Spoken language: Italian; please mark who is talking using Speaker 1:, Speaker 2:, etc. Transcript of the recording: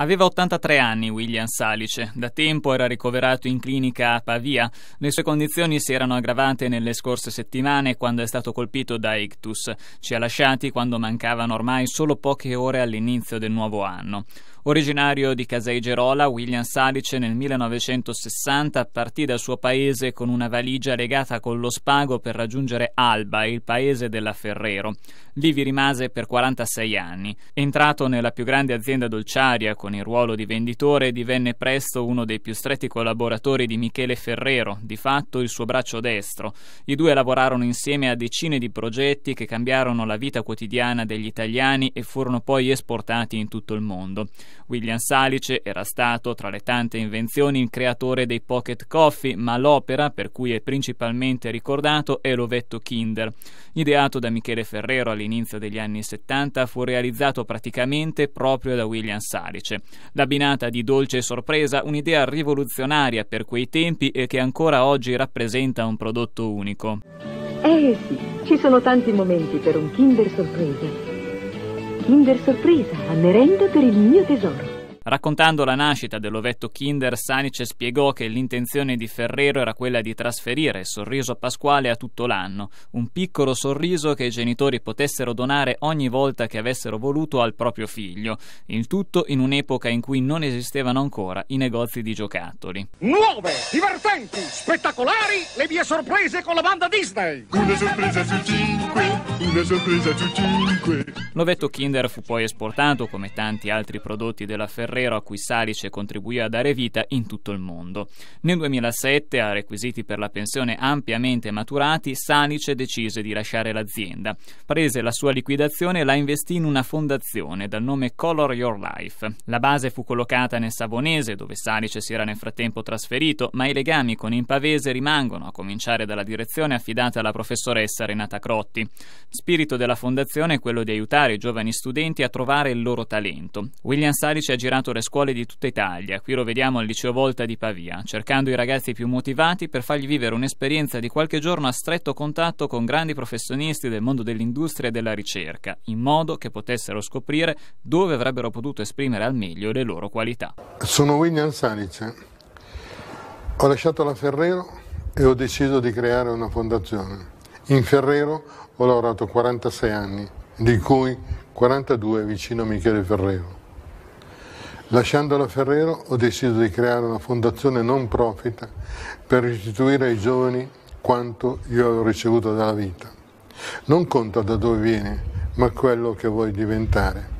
Speaker 1: Aveva 83 anni William Salice, da tempo era ricoverato in clinica a Pavia. Le sue condizioni si erano aggravate nelle scorse settimane quando è stato colpito da ictus. Ci ha lasciati quando mancavano ormai solo poche ore all'inizio del nuovo anno. Originario di Casei Gerola, William Salice nel 1960 partì dal suo paese con una valigia legata con lo spago per raggiungere Alba, il paese della Ferrero. Lì vi rimase per 46 anni. Entrato nella più grande azienda dolciaria con il ruolo di venditore, divenne presto uno dei più stretti collaboratori di Michele Ferrero, di fatto il suo braccio destro. I due lavorarono insieme a decine di progetti che cambiarono la vita quotidiana degli italiani e furono poi esportati in tutto il mondo. William Salice era stato, tra le tante invenzioni, il creatore dei pocket coffee, ma l'opera per cui è principalmente ricordato è l'ovetto Kinder. Ideato da Michele Ferrero all'inizio degli anni 70, fu realizzato praticamente proprio da William Salice. L'abbinata di dolce sorpresa, un'idea rivoluzionaria per quei tempi e che ancora oggi rappresenta un prodotto unico.
Speaker 2: Eh sì, ci sono tanti momenti per un Kinder sorpresa. Kinder Sorpresa a merenda per il mio tesoro.
Speaker 1: Raccontando la nascita dell'ovetto Kinder, Sanice spiegò che l'intenzione di Ferrero era quella di trasferire il sorriso pasquale a tutto l'anno, un piccolo sorriso che i genitori potessero donare ogni volta che avessero voluto al proprio figlio, il tutto in un'epoca in cui non esistevano ancora i negozi di giocattoli. Nuove, divertenti, spettacolari, le mie sorprese con la banda Disney! Una sorpresa su cinque, una sorpresa su cinque. L'ovetto Kinder fu poi esportato, come tanti altri prodotti della Ferrero, Forero a cui Salice contribuì a dare vita in tutto il mondo. Nel 2007, a requisiti per la pensione ampiamente maturati, Salice decise di lasciare l'azienda. Prese la sua liquidazione e la investì in una fondazione dal nome Color Your Life. La base fu collocata nel Savonese, dove Salice si era nel frattempo trasferito, ma i legami con Impavese rimangono, a cominciare dalla direzione affidata alla professoressa Renata Crotti. Spirito della fondazione è quello di aiutare i giovani studenti a trovare il loro talento. William Salice ha girato visitato le scuole di tutta Italia, qui lo vediamo al liceo Volta di Pavia, cercando i ragazzi più motivati per fargli vivere un'esperienza di qualche giorno a stretto contatto con grandi professionisti del mondo dell'industria e della ricerca, in modo che potessero scoprire dove avrebbero potuto esprimere al meglio le loro qualità.
Speaker 2: Sono William Sanice, ho lasciato la Ferrero e ho deciso di creare una fondazione. In Ferrero ho lavorato 46 anni, di cui 42 vicino a Michele Ferrero. Lasciandola Ferrero ho deciso di creare una fondazione non profit per restituire ai giovani quanto io avevo ricevuto dalla vita. Non conta da dove vieni, ma quello che vuoi diventare.